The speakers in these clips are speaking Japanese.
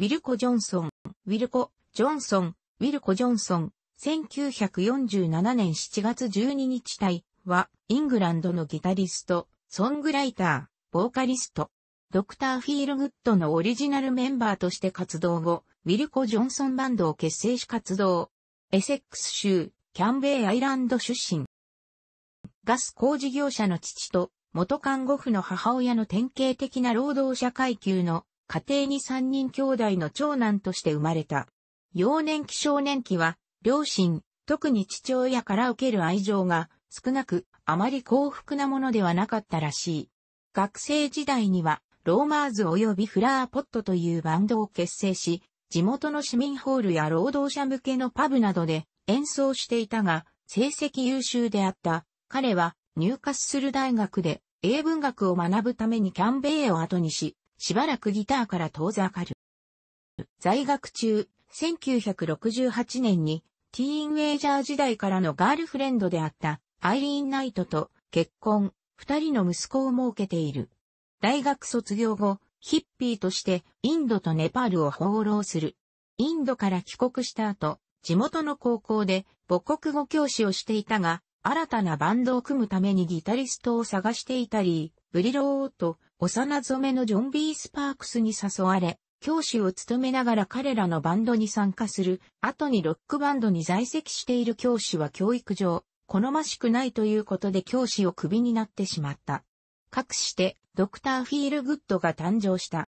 ウィルコ・ジョンソン、ウィルコ・ジョンソン、ウィルコ・ジョンソン、1947年7月12日体は、イングランドのギタリスト、ソングライター、ボーカリスト、ドクター・フィールグッドのオリジナルメンバーとして活動後、ウィルコ・ジョンソンバンドを結成し活動。エセックス州、キャンベイアイランド出身。ガス工事業者の父と、元看護婦の母親の典型的な労働者階級の家庭に3人兄弟の長男として生まれた。幼年期少年期は、両親、特に父親から受ける愛情が少なく、あまり幸福なものではなかったらしい。学生時代には、ローマーズ及びフラーポットというバンドを結成し、地元の市民ホールや労働者向けのパブなどで演奏していたが、成績優秀であった。彼は、入荷する大学で英文学を学ぶためにキャンベイを後にし、しばらくギターから遠ざかる。在学中、1968年に、ティーンウェイジャー時代からのガールフレンドであったアイリーン・ナイトと結婚、二人の息子を設けている。大学卒業後、ヒッピーとしてインドとネパールを放浪する。インドから帰国した後、地元の高校で母国語教師をしていたが、新たなバンドを組むためにギタリストを探していたり、ブリローと幼染めのジョン・ビー・スパークスに誘われ、教師を務めながら彼らのバンドに参加する、後にロックバンドに在籍している教師は教育上、好ましくないということで教師をクビになってしまった。かくして、ドクター・フィール・グッドが誕生した。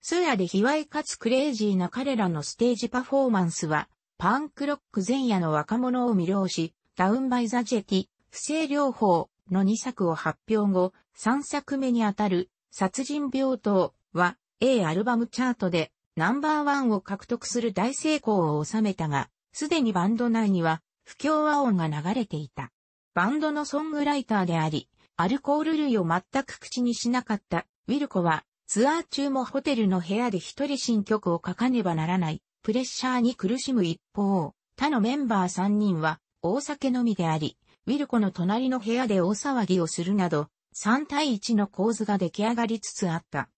スーヤで卑猥かつクレイジーな彼らのステージパフォーマンスは、パンクロック前夜の若者を魅了し、ダウンバイザジェティ、不正療法、の2作を発表後、3作目にあたる殺人病棟は A アルバムチャートでナンバーワンを獲得する大成功を収めたが、すでにバンド内には不協和音が流れていた。バンドのソングライターであり、アルコール類を全く口にしなかったウィルコはツアー中もホテルの部屋で一人新曲を書かねばならないプレッシャーに苦しむ一方、他のメンバー3人は大酒飲みであり、ウィルコの隣の部屋で大騒ぎをするなど、3対1の構図が出来上がりつつあった。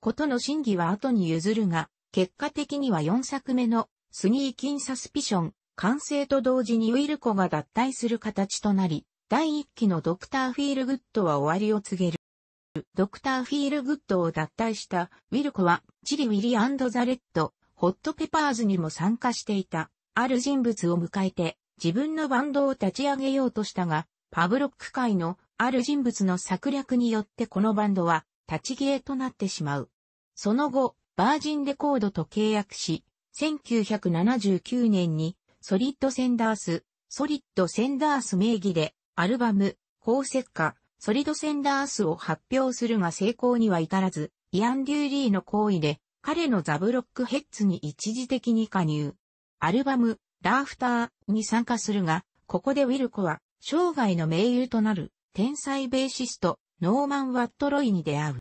ことの真偽は後に譲るが、結果的には4作目のスニーキンサスピション、完成と同時にウィルコが脱退する形となり、第1期のドクター・フィール・グッドは終わりを告げる。ドクター・フィール・グッドを脱退したウィルコは、チリ・ウィリザ・レッド、ホット・ペパーズにも参加していた、ある人物を迎えて、自分のバンドを立ち上げようとしたが、パブロック界のある人物の策略によってこのバンドは立ち消えとなってしまう。その後、バージンレコードと契約し、1979年にソリッドセンダース、ソリッドセンダース名義でアルバム、高石化、ソリドセンダースを発表するが成功には至らず、イアン・デューリーの行為で彼のザ・ブロックヘッズに一時的に加入。アルバム、ラーフターに参加するが、ここでウィルコは生涯の盟友となる天才ベーシストノーマン・ワット・ロイに出会う。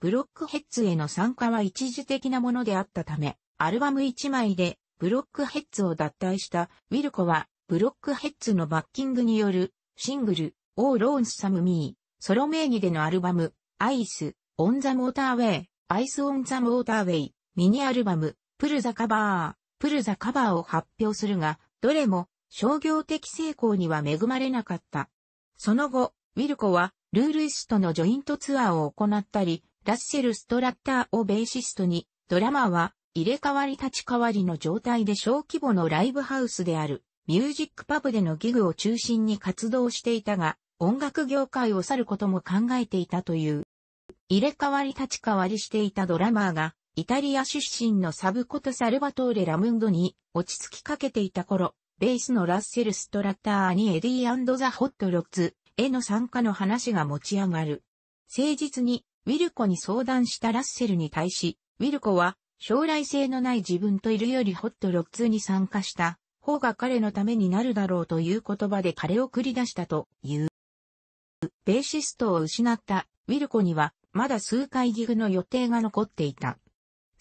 ブロックヘッズへの参加は一時的なものであったため、アルバム1枚でブロックヘッズを脱退したウィルコはブロックヘッズのバッキングによるシングル、オー・ローンス・サム・ミー、ソロ名義でのアルバム、アイス、オン・ザ・モーターウェイ、アイス・オン・ザ・モーターウェイ、ミニアルバム、プル・ザ・カバー、プルザカバーを発表するが、どれも商業的成功には恵まれなかった。その後、ウィルコはルールイスとのジョイントツアーを行ったり、ラッセル・ストラッターをベーシストに、ドラマは入れ替わり立ち替わりの状態で小規模のライブハウスであるミュージックパブでのギグを中心に活動していたが、音楽業界を去ることも考えていたという。入れ替わり立ち替わりしていたドラマーが、イタリア出身のサブことサルバトーレ・ラムンドに落ち着きかけていた頃、ベースのラッセル・ストラッターにエディザ・ホット・ロッツへの参加の話が持ち上がる。誠実にウィルコに相談したラッセルに対し、ウィルコは将来性のない自分といるよりホット・ロッツに参加した方が彼のためになるだろうという言葉で彼を繰り出したという。ベーシストを失ったウィルコにはまだ数回ギグの予定が残っていた。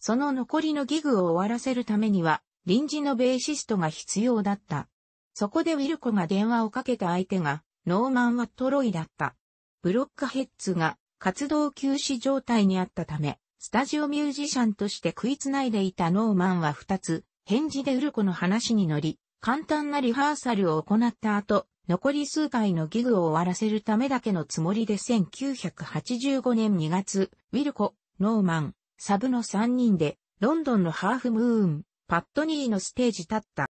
その残りのギグを終わらせるためには、臨時のベーシストが必要だった。そこでウィルコが電話をかけた相手が、ノーマン・ワットロイだった。ブロックヘッズが活動休止状態にあったため、スタジオミュージシャンとして食いつないでいたノーマンは2つ、返事でウルコの話に乗り、簡単なリハーサルを行った後、残り数回のギグを終わらせるためだけのつもりで1985年2月、ウィルコ、ノーマン、サブの3人で、ロンドンのハーフムーン、パットニーのステージ立った。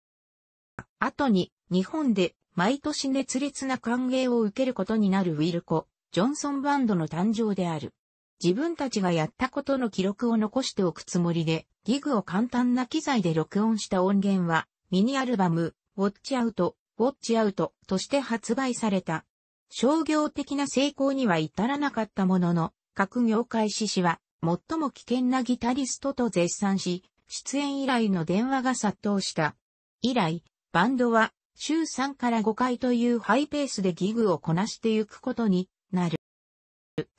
後に、日本で、毎年熱烈な歓迎を受けることになるウィルコ、ジョンソンバンドの誕生である。自分たちがやったことの記録を残しておくつもりで、ギグを簡単な機材で録音した音源は、ミニアルバム、ウォッチアウト、ウォッチアウトとして発売された。商業的な成功には至らなかったものの、各業界志士は最も危険なギタリストと絶賛し、出演依頼の電話が殺到した。以来、バンドは週3から5回というハイペースでギグをこなしてゆくことになる。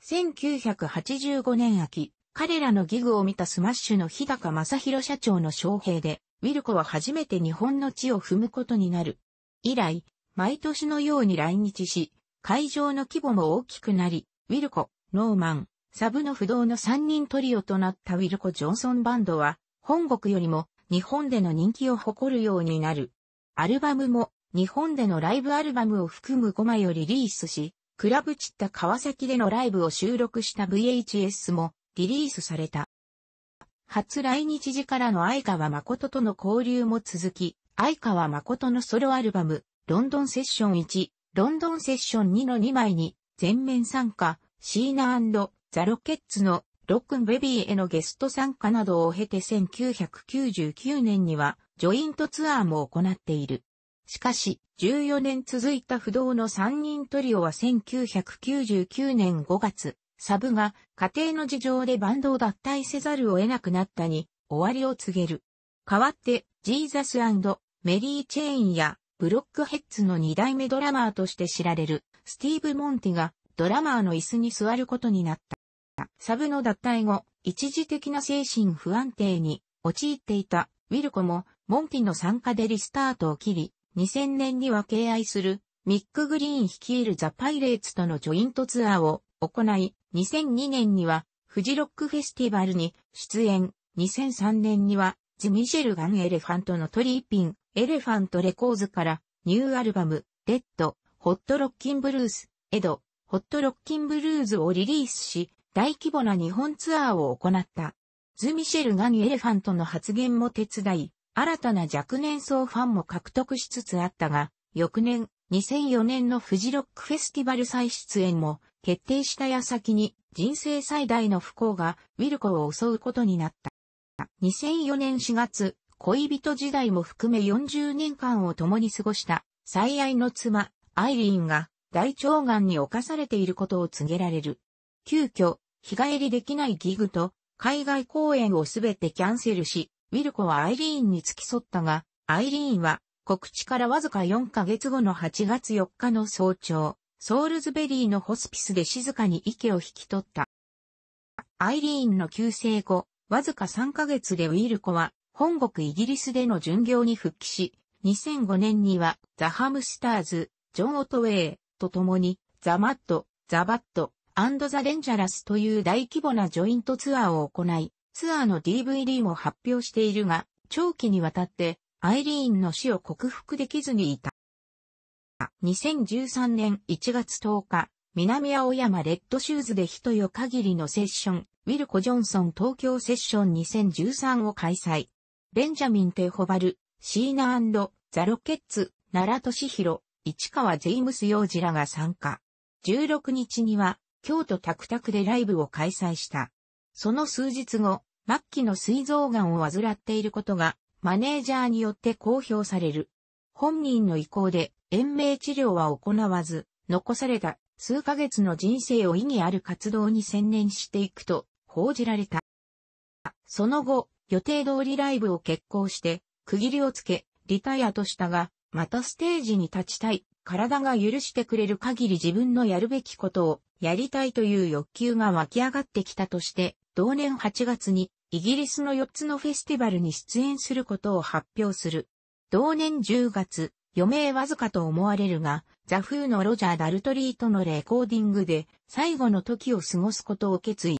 1985年秋、彼らのギグを見たスマッシュの日高正宏社長の招聘で、ウィルコは初めて日本の地を踏むことになる。以来、毎年のように来日し、会場の規模も大きくなり、ウィルコ、ノーマン、サブの不動の3人トリオとなったウィルコ・ジョンソンバンドは、本国よりも日本での人気を誇るようになる。アルバムも日本でのライブアルバムを含む5枚をリリースし、クラブチッタ川崎でのライブを収録した VHS もリリースされた。初来日時からの相川誠との交流も続き、相川誠のソロアルバム、ロンドンセッション1、ロンドンセッション2の2枚に全面参加、シーナザ・ロケッツのロックンベビーへのゲスト参加などを経て1999年にはジョイントツアーも行っている。しかし、14年続いた不動の3人トリオは1999年5月、サブが家庭の事情でバンドを脱退せざるを得なくなったに終わりを告げる。代わって、ジーザスメリー・チェインやブロックヘッズの2代目ドラマーとして知られるスティーブ・モンティがドラマーの椅子に座ることになった。サブの脱退後、一時的な精神不安定に陥っていたウィルコもモンティの参加でリスタートを切り、2000年には敬愛するミック・グリーン率いるザ・パイレーツとのジョイントツアーを行い、2002年にはフジロックフェスティバルに出演、2003年にはジミシェル・ガン・エレファントのトリーピン、エレファント・レコーズからニューアルバム、レッド、ホット・ロッキン・ブルース、エド、ホット・ロッキン・ブルーズをリリースし、大規模な日本ツアーを行った。ズミシェル・ガニ・エレファントの発言も手伝い、新たな若年層ファンも獲得しつつあったが、翌年、2004年のフジロックフェスティバル再出演も決定した矢先に人生最大の不幸がウィルコを襲うことになった。2004年4月、恋人時代も含め40年間を共に過ごした最愛の妻、アイリーンが大腸がんに侵されていることを告げられる。急遽、日帰りできないギグと、海外公演をすべてキャンセルし、ウィルコはアイリーンに付き添ったが、アイリーンは告知からわずか4ヶ月後の8月4日の早朝、ソールズベリーのホスピスで静かに息を引き取った。アイリーンの救世後、わずか3ヶ月でウィルコは本国イギリスでの巡業に復帰し、2005年にはザ・ハムスターズ、ジョン・オトウェイと共にザ・マット、ザ・バット、アンドザ・デンジャラスという大規模なジョイントツアーを行い、ツアーの DVD も発表しているが、長期にわたってアイリーンの死を克服できずにいた。2013年1月10日、南青山レッドシューズで一夜限りのセッション、ウィルコ・ジョンソン東京セッション2013を開催。ベンジャミン・テホバル、シーナザ・ロケッツ、奈良俊博、市川ジェイムス・ヨージらが参加。16日には、京都タクタクでライブを開催した。その数日後、末期の膵臓癌を患っていることが、マネージャーによって公表される。本人の意向で延命治療は行わず、残された数ヶ月の人生を意義ある活動に専念していくと報じられた。その後、予定通りライブを決行して、区切りをつけ、リタイアとしたが、またステージに立ちたい体が許してくれる限り自分のやるべきことをやりたいという欲求が湧き上がってきたとして、同年8月にイギリスの4つのフェスティバルに出演することを発表する。同年10月、余命わずかと思われるが、ザ・フーのロジャー・ダルトリーとのレコーディングで最後の時を過ごすことを決意。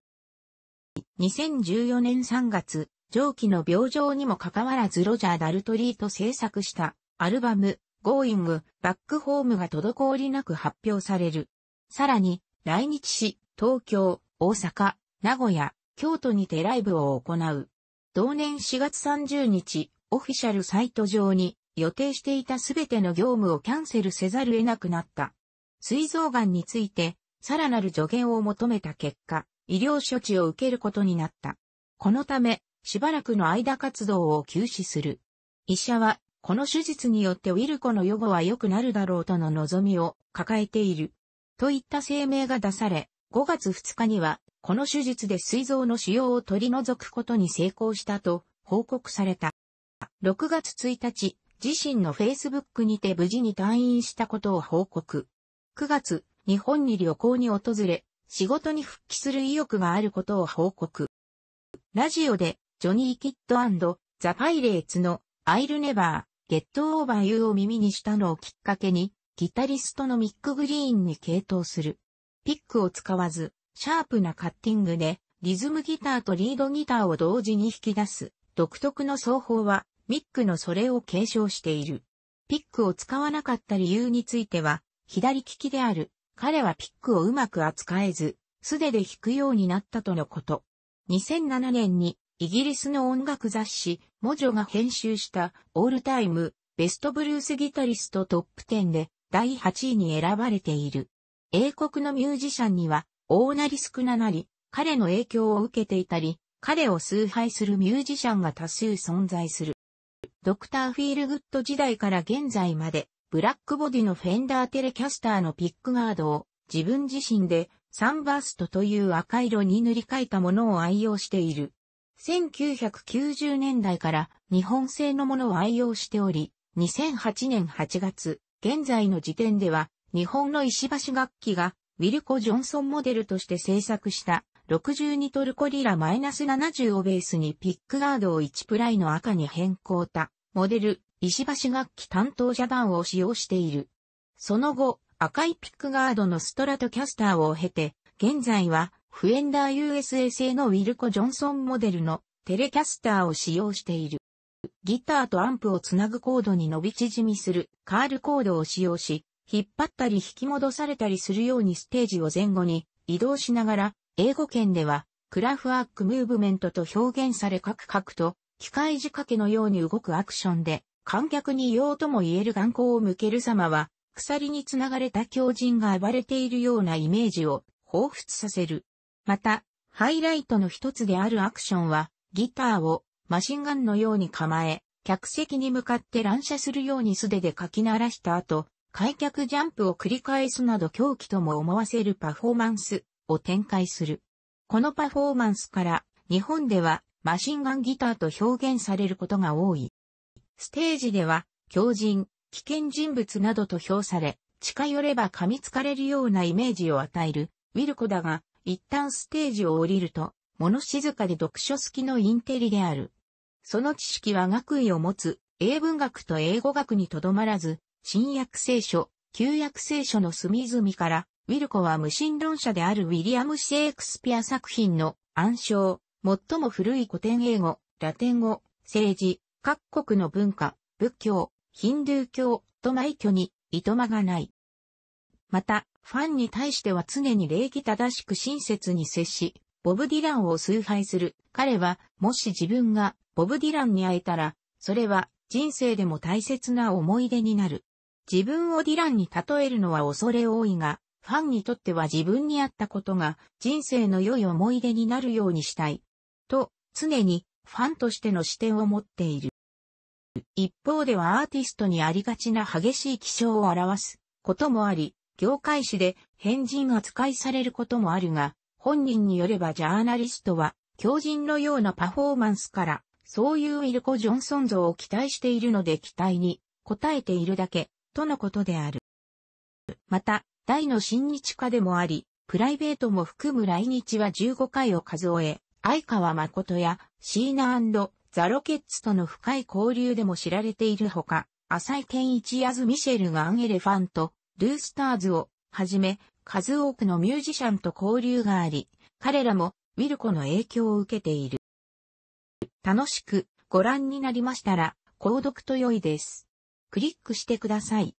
2014年3月、上記の病状にもかかわらずロジャー・ダルトリーと制作したアルバム Going, Back Home が滞りなく発表される。さらに、来日し、東京、大阪、名古屋、京都にてライブを行う。同年4月30日、オフィシャルサイト上に、予定していたすべての業務をキャンセルせざるを得なくなった。水臓癌について、さらなる助言を求めた結果、医療処置を受けることになった。このため、しばらくの間活動を休止する。医者は、この手術によってウィルコの予後は良くなるだろうとの望みを抱えている。といった声明が出され、5月2日には、この手術で膵臓の腫瘍を取り除くことに成功したと報告された。6月1日、自身の Facebook にて無事に退院したことを報告。9月、日本に旅行に訪れ、仕事に復帰する意欲があることを報告。ラジオで、ジョニー・キッドザ・パイレーツのアイルネバー、ゲットオーバー U を耳にしたのをきっかけに、ギタリストのミック・グリーンに傾倒する。ピックを使わず、シャープなカッティングで、リズムギターとリードギターを同時に引き出す、独特の奏法は、ミックのそれを継承している。ピックを使わなかった理由については、左利きである、彼はピックをうまく扱えず、素手で弾くようになったとのこと。2007年にイギリスの音楽雑誌、モジョが編集したオールタイムベストブルースギタリストトップ10で第8位に選ばれている。英国のミュージシャンには大なり少ななり、彼の影響を受けていたり、彼を崇拝するミュージシャンが多数存在する。ドクターフィールグッド時代から現在まで、ブラックボディのフェンダーテレキャスターのピックガードを自分自身でサンバーストという赤色に塗り替えたものを愛用している。1990年代から日本製のものを愛用しており、2008年8月、現在の時点では、日本の石橋楽器が、ウィルコ・ジョンソンモデルとして制作した、62トルコリラ -70 をベースにピックガードを1プライの赤に変更た、モデル、石橋楽器担当遮断を使用している。その後、赤いピックガードのストラトキャスターを経て、現在はフエンダー USA 製のウィルコ・ジョンソンモデルのテレキャスターを使用している。ギターとアンプをつなぐコードに伸び縮みするカールコードを使用し、引っ張ったり引き戻されたりするようにステージを前後に移動しながら、英語圏ではクラフアックムーブメントと表現されカクカクと機械仕掛けのように動くアクションで観客に用とも言える眼光を向ける様は鎖につながれた狂人が暴れているようなイメージを彷彿させる。また、ハイライトの一つであるアクションは、ギターをマシンガンのように構え、客席に向かって乱射するように素手でかき鳴らした後、開脚ジャンプを繰り返すなど狂気とも思わせるパフォーマンスを展開する。このパフォーマンスから日本ではマシンガンギターと表現されることが多い。ステージでは狂人、危険人物などと評され、近寄れば噛みつかれるようなイメージを与えるウィルコだが、一旦ステージを降りると、物静かで読書好きのインテリである。その知識は学位を持つ、英文学と英語学にとどまらず、新約聖書、旧約聖書の隅々から、ウィルコは無神論者であるウィリアム・シェイクスピア作品の暗唱、最も古い古典英語、ラテン語、政治、各国の文化、仏教、ヒンドゥー教と埋挙に、いとまがない。また、ファンに対しては常に礼儀正しく親切に接し、ボブ・ディランを崇拝する。彼は、もし自分がボブ・ディランに会えたら、それは人生でも大切な思い出になる。自分をディランに例えるのは恐れ多いが、ファンにとっては自分に会ったことが人生の良い思い出になるようにしたい。と、常にファンとしての視点を持っている。一方ではアーティストにありがちな激しい気象を表すこともあり、業界誌で変人扱いされることもあるが、本人によればジャーナリストは、狂人のようなパフォーマンスから、そういうウィルコ・ジョンソン像を期待しているので期待に応えているだけ、とのことである。また、大の親日家でもあり、プライベートも含む来日は15回を数え、相川誠やシーナザロケッツとの深い交流でも知られているほか、浅井健一やズ・ミシェル・ガン・エレファント、ルースターズをはじめ数多くのミュージシャンと交流があり、彼らもウィルコの影響を受けている。楽しくご覧になりましたら、購読と良いです。クリックしてください。